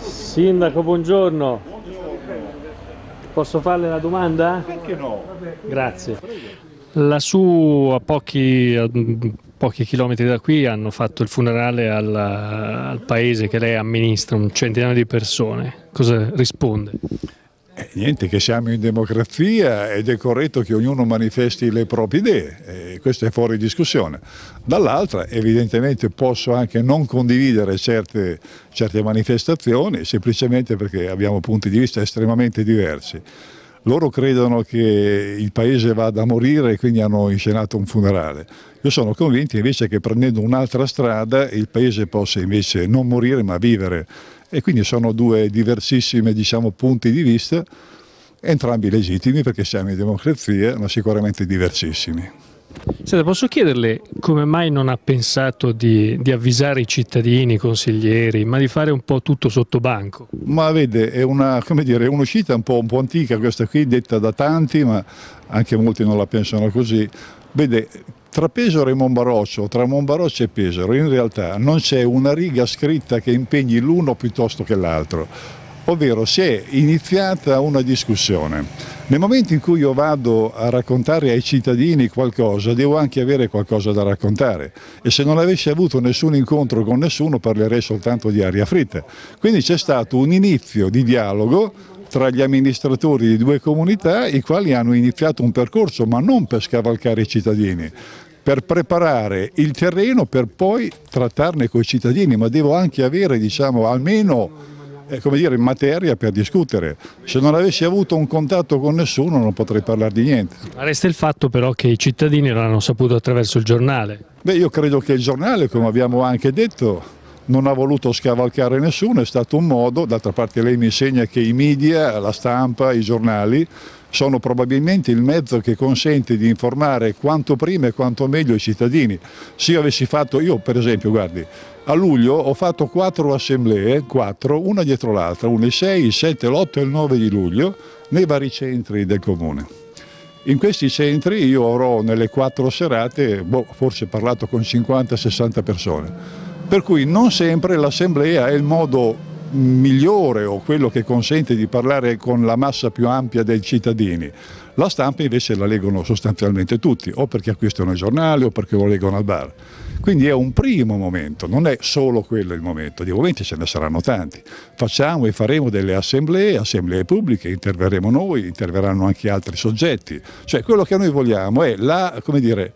Sindaco, buongiorno. Posso farle una domanda? Perché no? Grazie. Lassù a pochi, a pochi chilometri da qui hanno fatto il funerale al, al paese che lei amministra, un centinaio di persone. Cosa risponde? Eh, niente, che siamo in democrazia ed è corretto che ognuno manifesti le proprie idee, eh, questo è fuori discussione. Dall'altra evidentemente posso anche non condividere certe, certe manifestazioni semplicemente perché abbiamo punti di vista estremamente diversi. Loro credono che il paese vada a morire e quindi hanno inscenato un funerale. Io sono convinto invece che prendendo un'altra strada il paese possa invece non morire ma vivere e quindi sono due diversissimi diciamo, punti di vista, entrambi legittimi perché siamo in democrazia, ma sicuramente diversissimi. Senta, posso chiederle come mai non ha pensato di, di, avvisare i cittadini, i consiglieri, ma di fare un po' tutto sotto banco? Ma vede, è un'uscita un, un, po' antica questa qui, detta da tanti, ma anche molti non la pensano così. Vede, tra Pesaro e Monbaroccio, tra Monbaroccio e Pesaro, in realtà non c'è una riga scritta che impegni l'uno piuttosto che l'altro, ovvero si è iniziata una discussione. Nel momento in cui io vado a raccontare ai cittadini qualcosa, devo anche avere qualcosa da raccontare e se non avessi avuto nessun incontro con nessuno parlerei soltanto di aria fritta. Quindi c'è stato un inizio di dialogo tra gli amministratori di due comunità i quali hanno iniziato un percorso ma non per scavalcare i cittadini per preparare il terreno per poi trattarne con i cittadini ma devo anche avere diciamo, almeno eh, come dire, materia per discutere. Se non avessi avuto un contatto con nessuno non potrei parlare di niente. Resta il fatto però che i cittadini l'hanno saputo attraverso il giornale. Beh, io credo che il giornale, come abbiamo anche detto, non ha voluto scavalcare nessuno, è stato un modo, d'altra parte lei mi insegna che i media, la stampa, i giornali sono probabilmente il mezzo che consente di informare quanto prima e quanto meglio i cittadini. Se io avessi fatto, io per esempio, guardi, a luglio ho fatto quattro assemblee, quattro, una dietro l'altra, una il 6, il 7, l'8 e il 9 di luglio, nei vari centri del comune. In questi centri io avrò nelle quattro serate, boh, forse parlato con 50-60 persone per cui non sempre l'assemblea è il modo migliore o quello che consente di parlare con la massa più ampia dei cittadini. La stampa invece la leggono sostanzialmente tutti, o perché acquistano i giornali o perché lo leggono al bar. Quindi è un primo momento, non è solo quello il momento, di momenti ce ne saranno tanti. Facciamo e faremo delle assemblee, assemblee pubbliche, interverremo noi, interverranno anche altri soggetti. Cioè quello che noi vogliamo è la, come dire,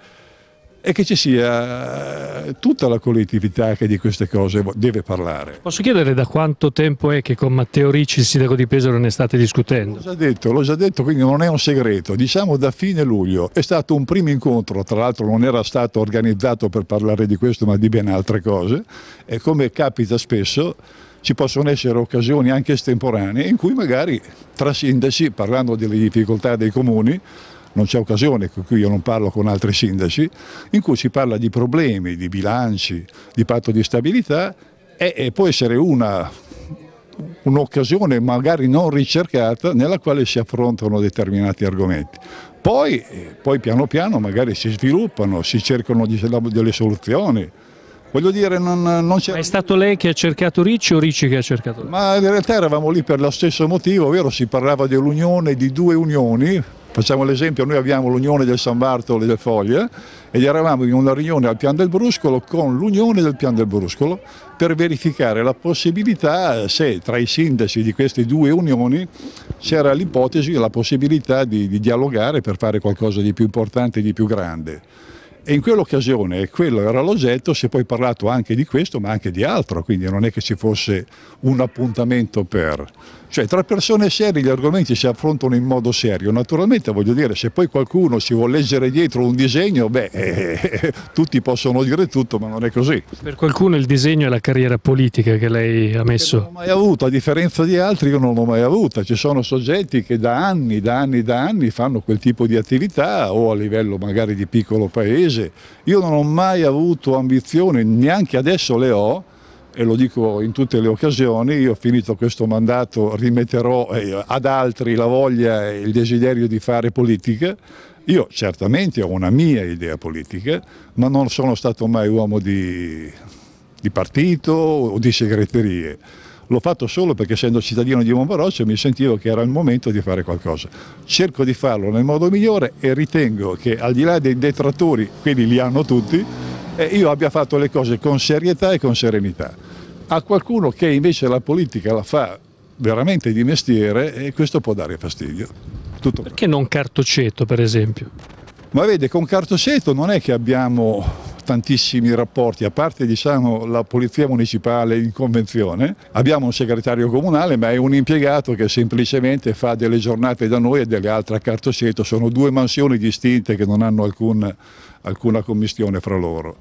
e che ci sia eh, tutta la collettività che di queste cose deve parlare. Posso chiedere da quanto tempo è che con Matteo Ricci, il sindaco di Pesaro, ne state discutendo? L'ho già detto, l'ho già detto, quindi non è un segreto. Diciamo da fine luglio è stato un primo incontro, tra l'altro non era stato organizzato per parlare di questo, ma di ben altre cose. E come capita spesso, ci possono essere occasioni anche estemporanee in cui magari tra sindaci, parlando delle difficoltà dei comuni, non c'è occasione, con cui io non parlo con altri sindaci, in cui si parla di problemi, di bilanci, di patto di stabilità e, e può essere una un'occasione magari non ricercata nella quale si affrontano determinati argomenti. Poi, eh, poi piano piano magari si sviluppano, si cercano delle soluzioni. Voglio dire, non, non c'è... È stato lei che ha cercato Ricci o Ricci che ha cercato lei? Ma in realtà eravamo lì per lo stesso motivo, ovvero Si parlava dell'unione, di due unioni, Facciamo l'esempio, noi abbiamo l'Unione del San Bartolo e del Foglie eh, ed eravamo in una riunione al Pian del Bruscolo con l'Unione del Pian del Bruscolo per verificare la possibilità eh, se tra i sindaci di queste due unioni c'era l'ipotesi la possibilità di, di dialogare per fare qualcosa di più importante, di più grande. E in quell'occasione, quello era l'oggetto, si è poi parlato anche di questo ma anche di altro, quindi non è che ci fosse un appuntamento per... Cioè tra persone serie gli argomenti si affrontano in modo serio, naturalmente voglio dire se poi qualcuno si vuole leggere dietro un disegno, beh, eh, tutti possono dire tutto ma non è così. Per qualcuno il disegno è la carriera politica che lei ha messo. Che non l'ho mai avuta, a differenza di altri io non l'ho mai avuta, ci sono soggetti che da anni, da anni, da anni fanno quel tipo di attività o a livello magari di piccolo paese, io non ho mai avuto ambizioni, neanche adesso le ho, e lo dico in tutte le occasioni, io finito questo mandato rimetterò eh, ad altri la voglia e il desiderio di fare politica, io certamente ho una mia idea politica, ma non sono stato mai uomo di, di partito o di segreterie. L'ho fatto solo perché essendo cittadino di Monvaroccio mi sentivo che era il momento di fare qualcosa. Cerco di farlo nel modo migliore e ritengo che al di là dei detrattori, quelli li hanno tutti, eh, io abbia fatto le cose con serietà e con serenità. A qualcuno che invece la politica la fa veramente di mestiere e eh, questo può dare fastidio. Tutto Perché non cartoceto per esempio? Ma vede, con cartoceto non è che abbiamo tantissimi rapporti, a parte diciamo, la polizia municipale in convenzione, abbiamo un segretario comunale ma è un impiegato che semplicemente fa delle giornate da noi e delle altre a Cartoceto, sono due mansioni distinte che non hanno alcun, alcuna commissione fra loro.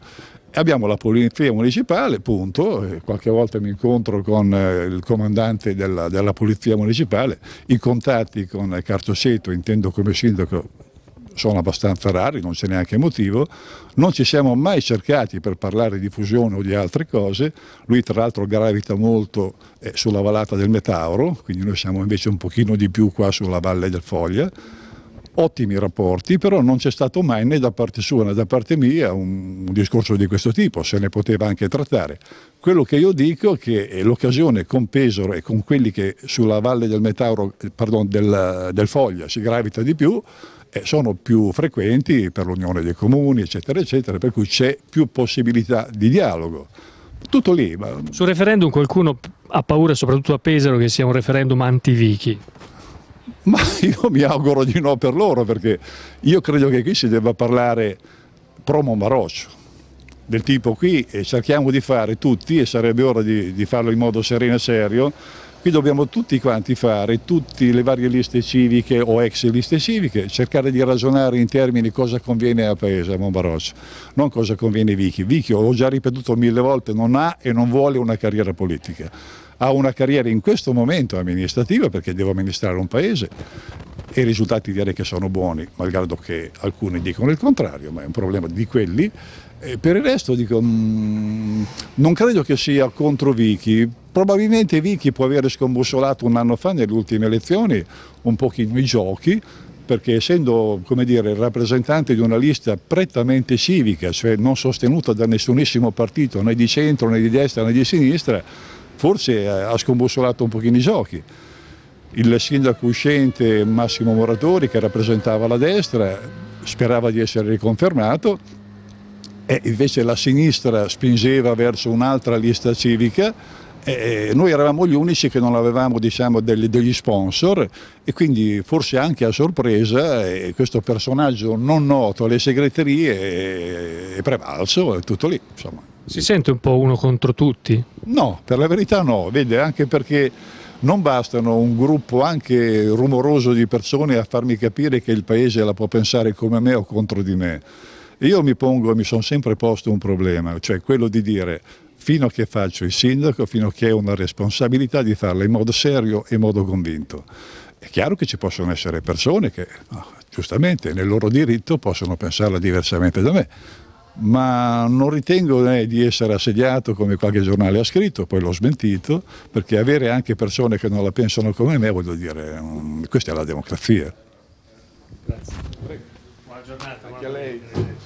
Abbiamo la polizia municipale, punto, qualche volta mi incontro con eh, il comandante della, della polizia municipale, i contatti con Cartoceto, intendo come sindaco sono abbastanza rari, non c'è neanche motivo, non ci siamo mai cercati per parlare di fusione o di altre cose, lui tra l'altro gravita molto eh, sulla vallata del Metauro, quindi noi siamo invece un pochino di più qua sulla valle del Foglia, ottimi rapporti, però non c'è stato mai né da parte sua né da parte mia un, un discorso di questo tipo, se ne poteva anche trattare. Quello che io dico è che eh, l'occasione con Pesaro e con quelli che sulla valle del, Metauro, eh, pardon, del, del Foglia si gravita di più, eh, sono più frequenti per l'unione dei comuni, eccetera, eccetera, per cui c'è più possibilità di dialogo. Tutto lì. Ma... Sul referendum qualcuno ha paura, soprattutto a Pesaro, che sia un referendum antivichi? Ma io mi auguro di no per loro perché io credo che qui si debba parlare pro Monvaroccio del tipo qui e cerchiamo di fare tutti e sarebbe ora di, di farlo in modo sereno e serio Qui dobbiamo tutti quanti fare, tutte le varie liste civiche o ex liste civiche, cercare di ragionare in termini cosa conviene al Paese, a Monbaroccio, non cosa conviene Vichy Vichy ho già ripetuto mille volte, non ha e non vuole una carriera politica ha una carriera in questo momento amministrativa perché devo amministrare un paese e i risultati direi che sono buoni, malgrado che alcuni dicono il contrario, ma è un problema di quelli. E per il resto dico, mh, mm, non credo che sia contro Vichy, probabilmente Vichy può aver scombussolato un anno fa nelle ultime elezioni un pochino i giochi, perché essendo dire, rappresentante di una lista prettamente civica, cioè non sostenuta da nessunissimo partito né di centro né di destra né di sinistra, forse ha scombussolato un pochino i giochi. Il sindaco uscente Massimo Moratori che rappresentava la destra sperava di essere riconfermato e invece la sinistra spingeva verso un'altra lista civica e noi eravamo gli unici che non avevamo diciamo, degli, degli, sponsor e quindi forse anche a sorpresa questo personaggio non noto alle segreterie è prevalso, è tutto lì. Insomma. Si sente un po' uno contro tutti? No, per la verità no, vede anche perché non bastano un gruppo anche rumoroso di persone a farmi capire che il paese la può pensare come me o contro di me. Io mi pongo, mi sono sempre posto un problema, cioè quello di dire fino a che faccio il sindaco, fino a che ho una responsabilità di farla in modo serio e in modo convinto. È chiaro che ci possono essere persone che, giustamente, nel loro diritto possono pensarla diversamente da me, ma non ritengo né, eh, di essere assediato come qualche giornale ha scritto, poi l'ho smentito, perché avere anche persone che non la pensano come me, voglio dire, um, questa è la democrazia. Grazie. Prego. Buona giornata. Anche a lei.